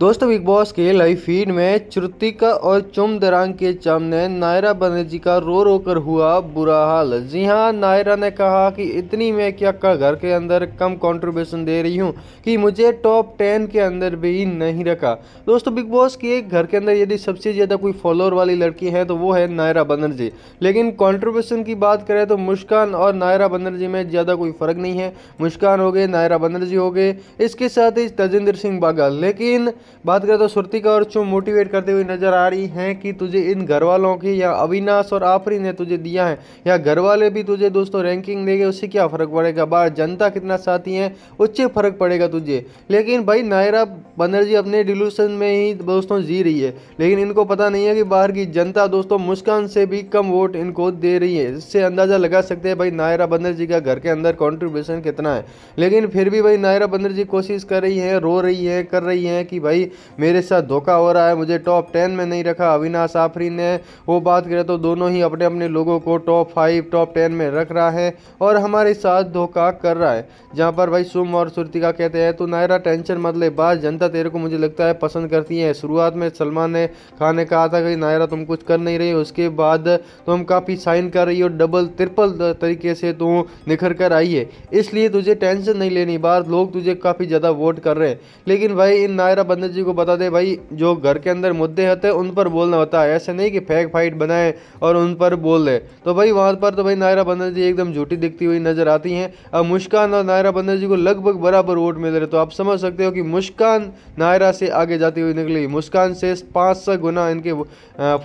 दोस्तों Bigg Boss के live feed में चुतिका और चुम दरांग के सामने नायरा बनर्जी का रो रो कर हुआ बुरा हाल जी हाँ नायरा ने कहा कि इतनी मैं क्या कर घर के अंदर कम कंट्रीब्यूशन दे रही हूँ कि मुझे टॉप टेन के अंदर भी नहीं रखा दोस्तों बिग बॉस के घर के अंदर यदि सबसे ज़्यादा कोई फॉलोअर वाली लड़की है तो वो है नायरा बनर्जी लेकिन कॉन्ट्रीब्यूशन की बात करें तो मुस्कान और नायरा बनर्जी में ज़्यादा कोई फ़र्क नहीं है मुस्कान हो गए नायरा बनर्जी हो गए इसके साथ ही तजेंद्र सिंह बाघा लेकिन बात करें तो श्रुतिका और चुम मोटिवेट करते हुए नजर आ रही हैं कि तुझे इन घर वालों की या अविनाश और आफरी ने तुझे दिया है या घर वाले भी तुझे दोस्तों रैंकिंग देंगे उससे क्या फ़र्क पड़ेगा बाहर जनता कितना साथी है उससे फ़र्क पड़ेगा तुझे लेकिन भाई नायरा बनर्जी अपने डिलूशन में ही दोस्तों जी रही है लेकिन इनको पता नहीं है कि बाहर की जनता दोस्तों मुस्कान से भी कम वोट इनको दे रही है इससे अंदाज़ा लगा सकते हैं भाई नायरा बनर्जी का घर के अंदर कॉन्ट्रीब्यूशन कितना है लेकिन फिर भी भाई नायरा बनर्जी कोशिश कर रही है रो रही है कर रही है कि भाई भाई मेरे साथ धोखा हो रहा है मुझे टॉप टेन में नहीं रखा अविनाश आफरी ने वो बात करें तो दोनों ही अपने अपने लोगों को टॉप फाइव टॉप टेन में रख रहा है और हमारे साथ धोखा कर रहा है जहाँ पर भाई सुम और सुरतिका कहते हैं तो नायरा टेंशन मत ले बात जनता तेरे को मुझे लगता है पसंद करती है शुरुआत में सलमान ने खान ने कहा था कि नायरा तुम कुछ कर नहीं रही उसके बाद तुम तो काफ़ी साइन कर रही हो डबल ट्रिपल तरीके से तू निखर कर आई है इसलिए तुझे टेंशन नहीं लेनी बाहर लोग तुझे काफ़ी ज़्यादा वोट कर रहे हैं लेकिन भाई इन नायरा बंदे पंडित जी को बता दे भाई जो घर के अंदर मुद्दे होते हैं उन पर बोलना होता है ऐसे नहीं कि फेक फाइट बनाए और उन पर बोल दे तो भाई वहाँ पर तो भाई नायरा बनर्जी एकदम झूठी दिखती हुई नजर आती हैं अब मुस्कान और नायरा बनर्जी को लगभग बराबर वोट मिल रहे तो आप समझ सकते हो कि मुस्कान नायरा से आगे जाती हुई निकली मुस्कान से पाँच सौ गुना इनके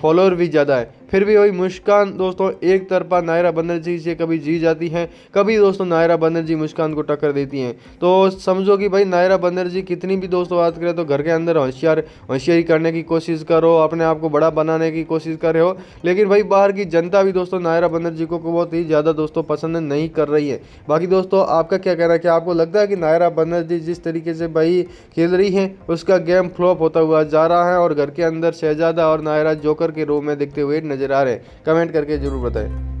फॉलोअर भी ज़्यादा है फिर भी वही मुस्कान दोस्तों एक तरफा नायरा बनर्जी से कभी जी जाती हैं कभी दोस्तों नायरा बनर्जी मुस्कान को टक्कर देती हैं तो समझो कि भाई नायरा बनर्जी कितनी भी दोस्तों बात करें तो घर के अंदर होशियार होशियारी करने की कोशिश करो अपने आप को बड़ा बनाने की कोशिश कर रहे हो लेकिन भाई बाहर की जनता भी दोस्तों नायरा बनर्जी को बहुत ही ज़्यादा दोस्तों पसंद नहीं कर रही है बाकी दोस्तों आपका क्या कहना है कि आपको लगता है कि नायरा बनर्जी जिस तरीके से भाई खेल रही हैं उसका गेम फ्लॉप होता हुआ जा रहा है और घर के अंदर शहजादा और नायरा जोकर के रूप में देखते हुए नज़र आ रहे हैं कमेंट करके ज़रूर बताएं